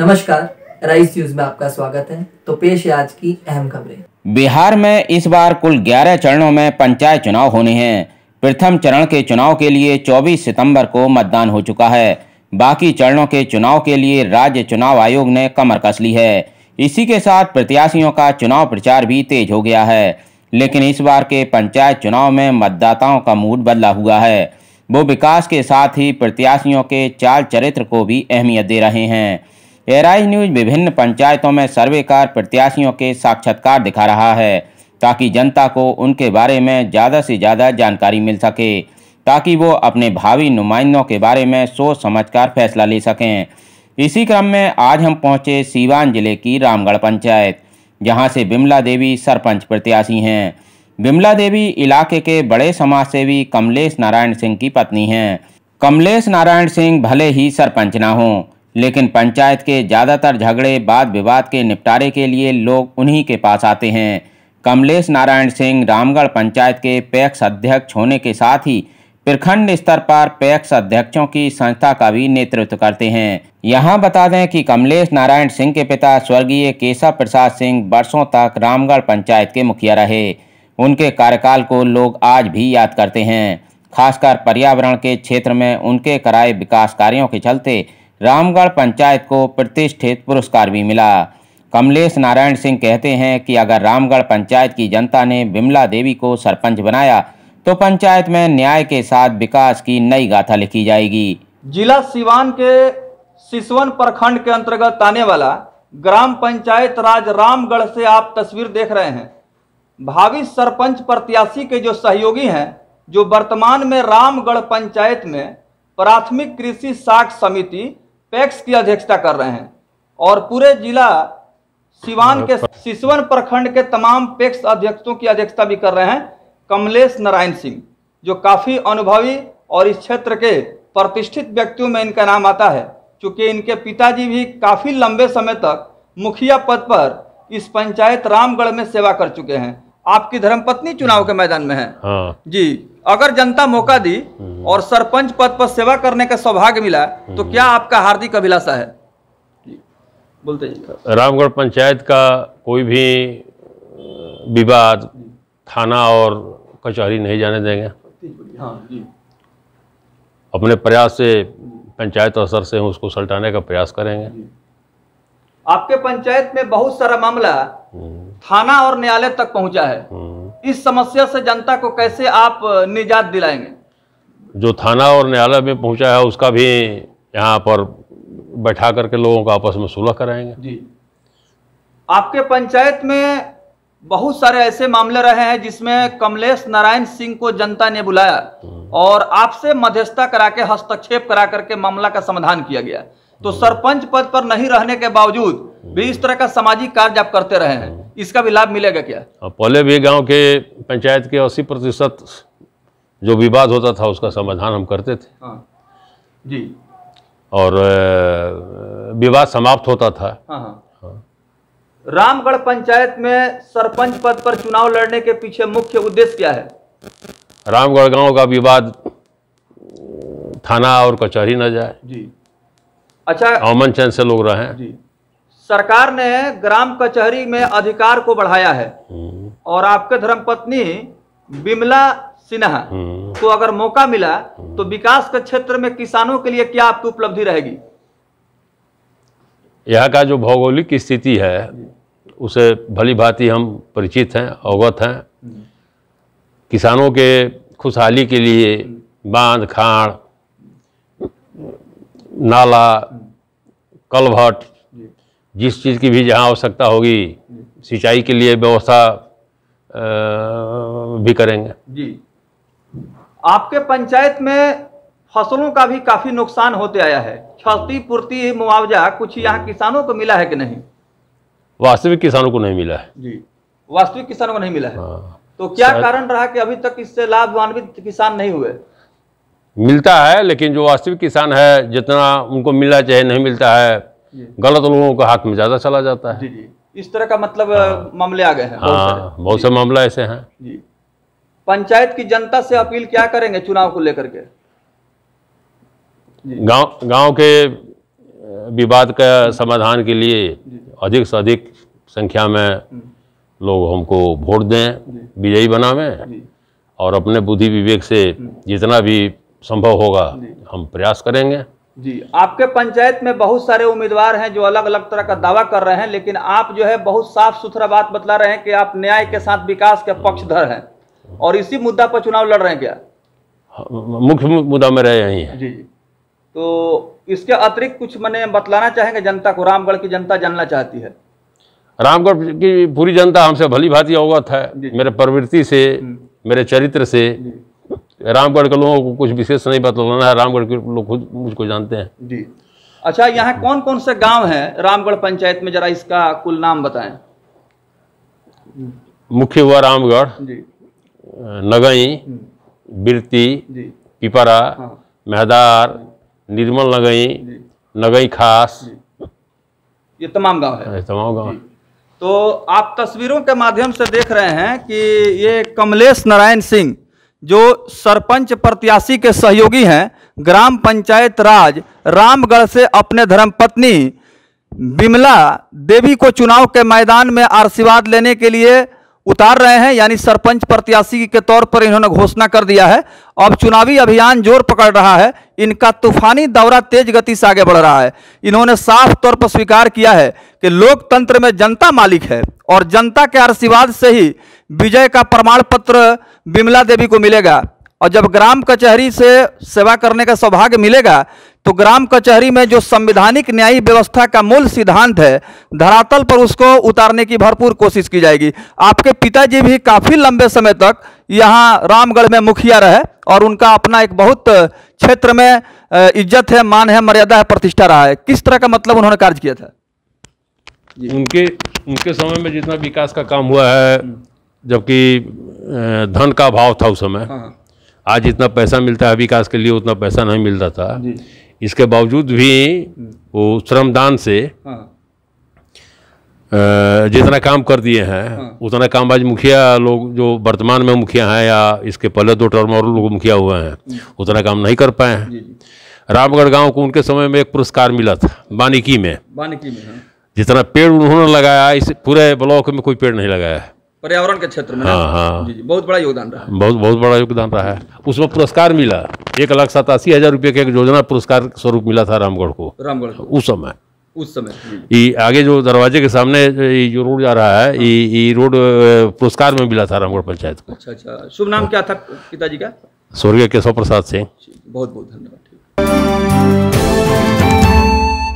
नमस्कार rice news में आपका स्वागत है तो पेश है आज की अहम खबरें बिहार में इस बार कुल 11 चरणों में पंचायत चुनाव होने हैं प्रथम चरण के चुनाव के लिए 24 सितंबर को मतदान हो चुका है बाकी चरणों के चुनाव के लिए राज्य चुनाव आयोग ने कमर कस ली है इसी के साथ प्रत्याशियों का चुनाव प्रचार भी तेज हो गया है लेकिन इस बार के पंचायत चुनाव में मतदाताओं का मूड बदला हुआ है वो विकास के साथ ही प्रत्याशियों के चाल चरित्र को भी अहमियत दे रहे हैं एराइज न्यूज विभिन्न पंचायतों में सर्वे कर प्रत्याशियों के साक्षात्कार दिखा रहा है ताकि जनता को उनके बारे में ज़्यादा से ज़्यादा जानकारी मिल सके ताकि वो अपने भावी नुमाइंदों के बारे में सोच समझकर फैसला ले सकें इसी क्रम में आज हम पहुँचे सीवान जिले की रामगढ़ पंचायत जहाँ से बिमला देवी सरपंच प्रत्याशी हैं बिमला देवी इलाके के बड़े समाजसेवी कमलेश नारायण सिंह की पत्नी हैं कमलेश नारायण सिंह भले ही सरपंच ना हों लेकिन पंचायत के ज़्यादातर झगड़े वाद विवाद के निपटारे के लिए लोग उन्हीं के पास आते हैं कमलेश नारायण सिंह रामगढ़ पंचायत के पैक्स अध्यक्ष होने के साथ ही प्रखंड स्तर पर पैक्स अध्यक्षों की संस्था का भी नेतृत्व करते हैं यहाँ बता दें कि कमलेश नारायण सिंह के पिता स्वर्गीय केशव प्रसाद सिंह वर्षों तक रामगढ़ पंचायत के मुखिया रहे उनके कार्यकाल को लोग आज भी याद करते हैं खासकर पर्यावरण के क्षेत्र में उनके कराए विकास कार्यों के चलते रामगढ़ पंचायत को प्रतिष्ठित पुरस्कार भी मिला कमलेश नारायण सिंह कहते हैं कि अगर रामगढ़ पंचायत की जनता ने बिमला देवी को सरपंच बनाया तो पंचायत में न्याय के साथ विकास की नई गाथा लिखी जाएगी जिला सिवान के सिसवन प्रखंड के अंतर्गत आने वाला ग्राम पंचायत राज रामगढ़ से आप तस्वीर देख रहे हैं भावी सरपंच प्रत्याशी के जो सहयोगी हैं जो वर्तमान में रामगढ़ पंचायत में प्राथमिक कृषि साख समिति पैक्स की अध्यक्षता कर रहे हैं और पूरे जिला सिवान के सिसवन प्रखंड के तमाम पैक्स अध्यक्षों की अध्यक्षता भी कर रहे हैं कमलेश नारायण सिंह जो काफ़ी अनुभवी और इस क्षेत्र के प्रतिष्ठित व्यक्तियों में इनका नाम आता है चूंकि इनके पिताजी भी काफ़ी लंबे समय तक मुखिया पद पर इस पंचायत रामगढ़ में सेवा कर चुके हैं आपकी धर्मपत्नी चुनाव के मैदान में है हाँ। जी अगर जनता मौका दी हम्म। और सरपंच पद पर सेवा करने का सौभाग्य मिला तो हम्म। क्या आपका हार्दिक अभिलाषा है बोलते रामगढ़ पंचायत का कोई भी विवाद थाना और कचहरी नहीं जाने देंगे हाँ, अपने प्रयास से हम्म। पंचायत असर से उसको सलटाने का प्रयास करेंगे आपके पंचायत में बहुत सारा मामला थाना और न्यायालय तक पहुंचा है इस समस्या से जनता को कैसे आप निजात दिलाएंगे जो थाना और न्यायालय में पहुंचा है उसका भी यहाँ पर बैठा करके लोगों का आपस में सुलह कराएंगे जी आपके पंचायत में बहुत सारे ऐसे मामले रहे हैं जिसमें कमलेश नारायण सिंह को जनता ने बुलाया हम्म। और आपसे मध्यस्थता करा के हस्तक्षेप करा करके मामला का समाधान किया गया तो हम्म। सरपंच पद पर नहीं रहने के बावजूद भी इस तरह का सामाजिक कार्य आप करते रहे हैं हाँ। इसका भी लाभ मिलेगा क्या पहले भी गांव के पंचायत के अस्सी प्रतिशत जो विवाद होता था उसका समाधान हम करते थे हाँ। जी और विवाद समाप्त होता था हाँ, हाँ। रामगढ़ पंचायत में सरपंच पद पर चुनाव लड़ने के पीछे मुख्य उद्देश्य क्या है रामगढ़ गांव का विवाद थाना और कचहरी न जाए जी अच्छा अमन चैन से लोग रहे जी सरकार ने ग्राम कचहरी में अधिकार को बढ़ाया है हम्म। और आपके धर्मपत्नी बिमला सिन्हा को हम्म। तो अगर मौका मिला तो हम्म। विकास के क्षेत्र में किसानों के लिए क्या आपकी उपलब्धि रहेगी यहाँ का जो भौगोलिक स्थिति है उसे भली भांति हम परिचित हैं अवगत हैं किसानों के खुशहाली के लिए बांध खाड़ नाला कलभट जिस चीज़ की भी जहाँ आवश्यकता होगी सिंचाई के लिए व्यवस्था भी करेंगे जी आपके पंचायत में फसलों का भी काफ़ी नुकसान होते आया है क्षतिपूर्ति मुआवजा कुछ यहाँ किसानों को मिला है कि नहीं वास्तविक किसानों को नहीं मिला है जी वास्तविक किसानों को नहीं मिला है हाँ। तो क्या कारण रहा कि अभी तक इससे लाभान्वित किसान नहीं हुए मिलता है लेकिन जो वास्तविक किसान है जितना उनको मिलना चाहिए नहीं मिलता है गलत लोगों के हाथ में ज़्यादा चला जाता है जी इस तरह का मतलब हाँ। मामले आ गए हैं हाँ बहुत से मामला ऐसे हैं जी पंचायत की जनता से अपील क्या करेंगे चुनाव को लेकर के गांव गांव के विवाद का समाधान के लिए अधिक से अधिक संख्या में हम्म। लोग हमको वोट दें विजयी बनावें और अपने बुद्धि विवेक से हम्म। जितना भी संभव होगा हम प्रयास करेंगे जी आपके पंचायत में बहुत सारे उम्मीदवार हैं जो अलग अलग तरह का दावा कर रहे हैं लेकिन आप जो है बहुत साफ सुथरा बात बतला रहे हैं कि आप न्याय के साथ विकास के पक्षधर हैं और इसी मुद्दा पर चुनाव लड़ रहे हैं क्या हाँ, मुख्य मुद्दा में रहे है जी तो इसके अतिरिक्त कुछ मैंने बतलाना चाहेंगे जनता को रामगढ़ की जनता जानना चाहती है रामगढ़ की पूरी जनता हमसे भली भांति अवगत है मेरे प्रवृत्ति से हम्म। मेरे चरित्र से रामगढ़ के लोगों को कुछ विशेष नहीं बतलाना है रामगढ़ के लोग खुद मुझको जानते हैं जी अच्छा यहाँ कौन कौन से गांव हैं रामगढ़ पंचायत में जरा इसका कुल नाम बताएं मुख्य हुआ रामगढ़ नगई हम्म। बिरती पिपरा हाँ। मेहदार निर्मल नगई नगई खास ये तमाम गांव है तमाम गांव तो आप तस्वीरों के माध्यम से देख रहे हैं कि ये कमलेश नारायण सिंह जो सरपंच प्रत्याशी के सहयोगी हैं ग्राम पंचायत राज रामगढ़ से अपने धर्मपत्नी बिमला देवी को चुनाव के मैदान में आशीर्वाद लेने के लिए उतार रहे हैं यानी सरपंच प्रत्याशी के तौर पर इन्होंने घोषणा कर दिया है अब चुनावी अभियान जोर पकड़ रहा है इनका तूफानी दौरा तेज गति से आगे बढ़ रहा है इन्होंने साफ तौर पर स्वीकार किया है कि लोकतंत्र में जनता मालिक है और जनता के आशीर्वाद से ही विजय का प्रमाण पत्र विमला देवी को मिलेगा और जब ग्राम कचहरी से सेवा करने का सौभाग्य मिलेगा तो ग्राम कचहरी में जो संविधानिक न्यायिक व्यवस्था का मूल सिद्धांत है धरातल पर उसको उतारने की भरपूर कोशिश की जाएगी आपके पिताजी भी काफ़ी लंबे समय तक यहाँ रामगढ़ में मुखिया रहे और उनका अपना एक बहुत क्षेत्र में इज्जत है मान है मर्यादा है प्रतिष्ठा रहा है किस तरह का मतलब उन्होंने कार्य किया था उनके उनके समय में जितना विकास का काम हुआ है जबकि धन का भाव था उस समय हाँ, हाँ। आज इतना पैसा मिलता है विकास के लिए उतना पैसा नहीं मिलता था इसके बावजूद भी वो श्रमदान से हाँ। जितना काम कर दिए हैं उतना काम आज मुखिया लोग जो वर्तमान में मुखिया हैं या इसके पहले दो टर्म और लोग मुखिया हुए हैं उतना काम नहीं कर पाए हैं रामगढ़ गांव को उनके समय में एक पुरस्कार मिला था वानिकी में बानिकी में जितना पेड़ उन्होंने लगाया इस पूरे ब्लॉक में कोई पेड़ नहीं लगाया है पर्यावरण के क्षेत्र में हाँ हाँ जी जी बहुत बड़ा योगदान रहा बहुत बहुत बड़ा योगदान रहा है उसमें पुरस्कार मिला एक लाख सतासी हजार रुपये का एक योजना पुरस्कार स्वरूप मिला था रामगढ़ को रामगढ़ उस समय उस समय ये आगे जो दरवाजे के सामने जो रोड जा रहा है ये हाँ। रोड पुरस्कार में मिला था रामगढ़ पंचायत को अच्छा अच्छा शुभ नाम क्या था पिताजी का स्वर्गीय केशव प्रसाद सिंह बहुत बहुत धन्यवाद